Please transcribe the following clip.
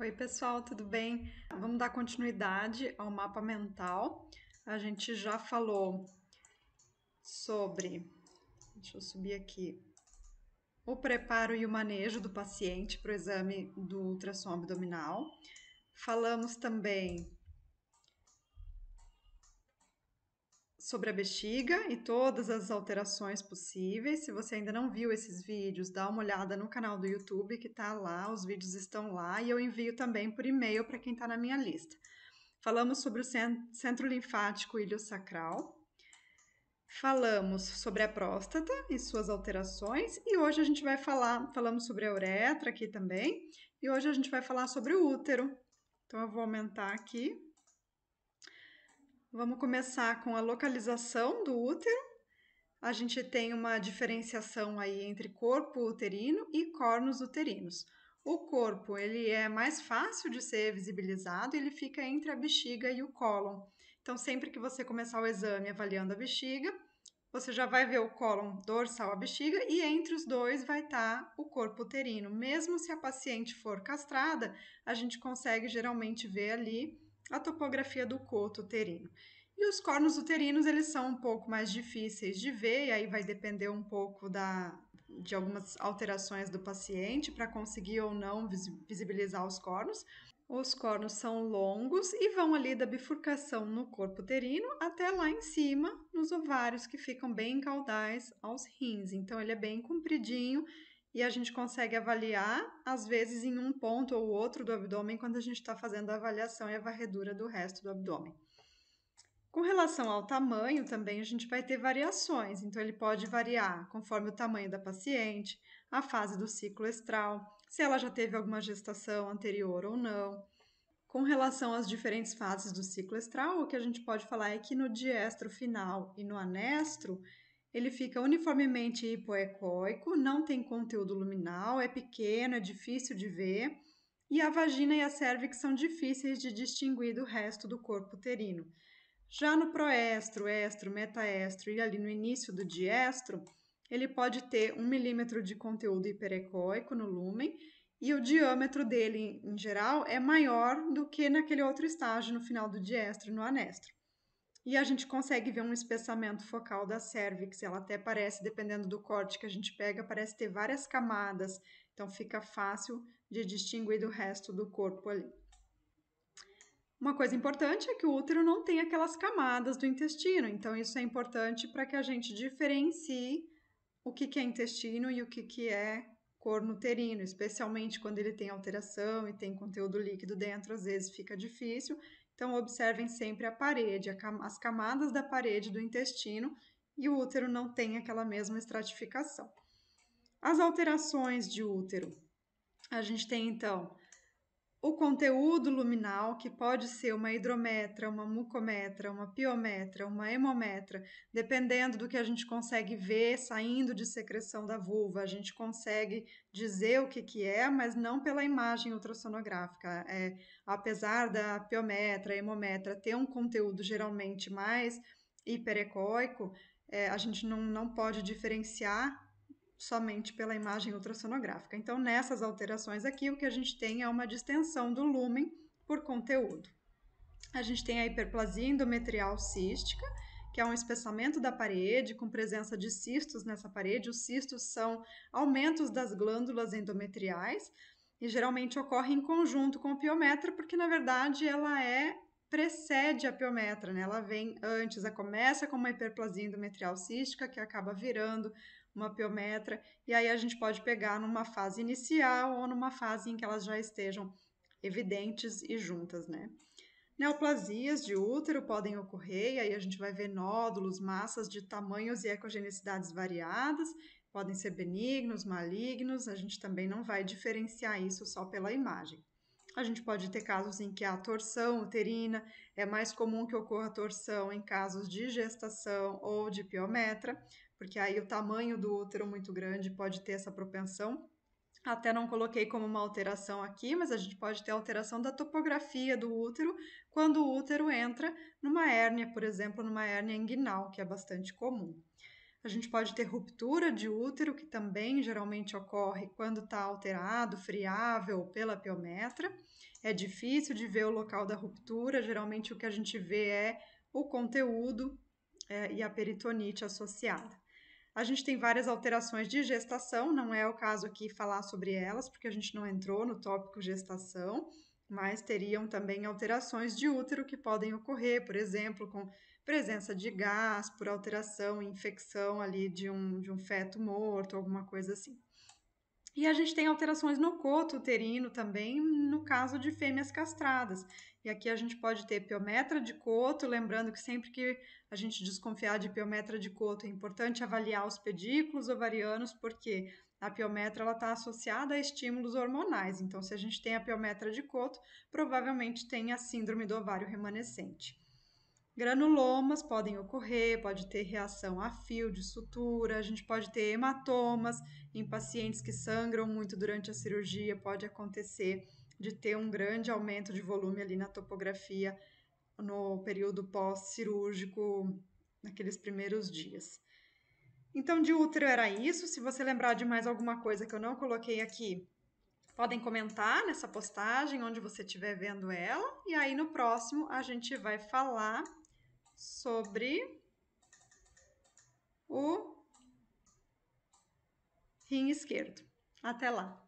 Oi, pessoal, tudo bem? Vamos dar continuidade ao mapa mental. A gente já falou sobre. Deixa eu subir aqui. O preparo e o manejo do paciente para o exame do ultrassom abdominal. Falamos também sobre a bexiga e todas as alterações possíveis. Se você ainda não viu esses vídeos, dá uma olhada no canal do YouTube que tá lá, os vídeos estão lá e eu envio também por e-mail para quem está na minha lista. Falamos sobre o centro linfático iliosacral. Falamos sobre a próstata e suas alterações e hoje a gente vai falar, falamos sobre a uretra aqui também, e hoje a gente vai falar sobre o útero. Então eu vou aumentar aqui Vamos começar com a localização do útero. A gente tem uma diferenciação aí entre corpo uterino e cornos uterinos. O corpo ele é mais fácil de ser visibilizado, ele fica entre a bexiga e o cólon. Então, sempre que você começar o exame avaliando a bexiga, você já vai ver o cólon dorsal à bexiga e entre os dois vai estar tá o corpo uterino. Mesmo se a paciente for castrada, a gente consegue geralmente ver ali a topografia do coto uterino. E os cornos uterinos, eles são um pouco mais difíceis de ver, e aí vai depender um pouco da, de algumas alterações do paciente para conseguir ou não visibilizar os cornos. Os cornos são longos e vão ali da bifurcação no corpo uterino até lá em cima, nos ovários, que ficam bem caudais aos rins. Então, ele é bem compridinho e a gente consegue avaliar, às vezes, em um ponto ou outro do abdômen, quando a gente está fazendo a avaliação e a varredura do resto do abdômen. Com relação ao tamanho, também a gente vai ter variações, então ele pode variar conforme o tamanho da paciente, a fase do ciclo estral, se ela já teve alguma gestação anterior ou não. Com relação às diferentes fases do ciclo estral, o que a gente pode falar é que no diestro final e no anestro, ele fica uniformemente hipoecóico, não tem conteúdo luminal, é pequeno, é difícil de ver, e a vagina e a cervix são difíceis de distinguir do resto do corpo uterino. Já no proestro, estro, metaestro e ali no início do diestro, ele pode ter um milímetro de conteúdo hiperecóico no lúmen e o diâmetro dele, em geral, é maior do que naquele outro estágio no final do diestro e no anestro. E a gente consegue ver um espessamento focal da cervix. Ela até parece, dependendo do corte que a gente pega, parece ter várias camadas. Então fica fácil de distinguir do resto do corpo ali. Uma coisa importante é que o útero não tem aquelas camadas do intestino, então isso é importante para que a gente diferencie o que, que é intestino e o que, que é corno uterino, especialmente quando ele tem alteração e tem conteúdo líquido dentro, às vezes fica difícil. Então, observem sempre a parede, as camadas da parede do intestino e o útero não tem aquela mesma estratificação. As alterações de útero. A gente tem então o conteúdo luminal, que pode ser uma hidrometra, uma mucometra, uma piometra, uma hemometra, dependendo do que a gente consegue ver saindo de secreção da vulva, a gente consegue dizer o que, que é, mas não pela imagem ultrassonográfica. É, apesar da piometra, hemometra ter um conteúdo geralmente mais hiperecoico, é, a gente não, não pode diferenciar somente pela imagem ultrassonográfica. Então, nessas alterações aqui, o que a gente tem é uma distensão do lumen por conteúdo. A gente tem a hiperplasia endometrial cística, que é um espessamento da parede com presença de cistos nessa parede. Os cistos são aumentos das glândulas endometriais e geralmente ocorre em conjunto com o piometra, porque na verdade ela é precede a piometra, né? Ela vem antes, ela começa com uma hiperplasia endometrial cística que acaba virando uma piometra, e aí a gente pode pegar numa fase inicial ou numa fase em que elas já estejam evidentes e juntas, né? Neoplasias de útero podem ocorrer, e aí a gente vai ver nódulos, massas de tamanhos e ecogenicidades variadas, podem ser benignos, malignos, a gente também não vai diferenciar isso só pela imagem. A gente pode ter casos em que há torção uterina, é mais comum que ocorra torção em casos de gestação ou de piometra, porque aí o tamanho do útero muito grande pode ter essa propensão. Até não coloquei como uma alteração aqui, mas a gente pode ter alteração da topografia do útero quando o útero entra numa hérnia, por exemplo, numa hérnia inguinal, que é bastante comum. A gente pode ter ruptura de útero, que também geralmente ocorre quando está alterado, friável pela piometra. É difícil de ver o local da ruptura, geralmente o que a gente vê é o conteúdo é, e a peritonite associada. A gente tem várias alterações de gestação, não é o caso aqui falar sobre elas, porque a gente não entrou no tópico gestação, mas teriam também alterações de útero que podem ocorrer, por exemplo, com presença de gás, por alteração, infecção ali de um, de um feto morto, alguma coisa assim. E a gente tem alterações no coto uterino também, no caso de fêmeas castradas. E aqui a gente pode ter piometra de coto, lembrando que sempre que a gente desconfiar de piometra de coto, é importante avaliar os pedículos ovarianos, porque a piometra ela está associada a estímulos hormonais. Então, se a gente tem a piometra de coto, provavelmente tem a síndrome do ovário remanescente. Granulomas podem ocorrer, pode ter reação a fio de sutura, a gente pode ter hematomas em pacientes que sangram muito durante a cirurgia, pode acontecer de ter um grande aumento de volume ali na topografia no período pós-cirúrgico, naqueles primeiros dias. Então, de útero era isso. Se você lembrar de mais alguma coisa que eu não coloquei aqui, podem comentar nessa postagem, onde você estiver vendo ela. E aí, no próximo, a gente vai falar sobre o rim esquerdo. Até lá!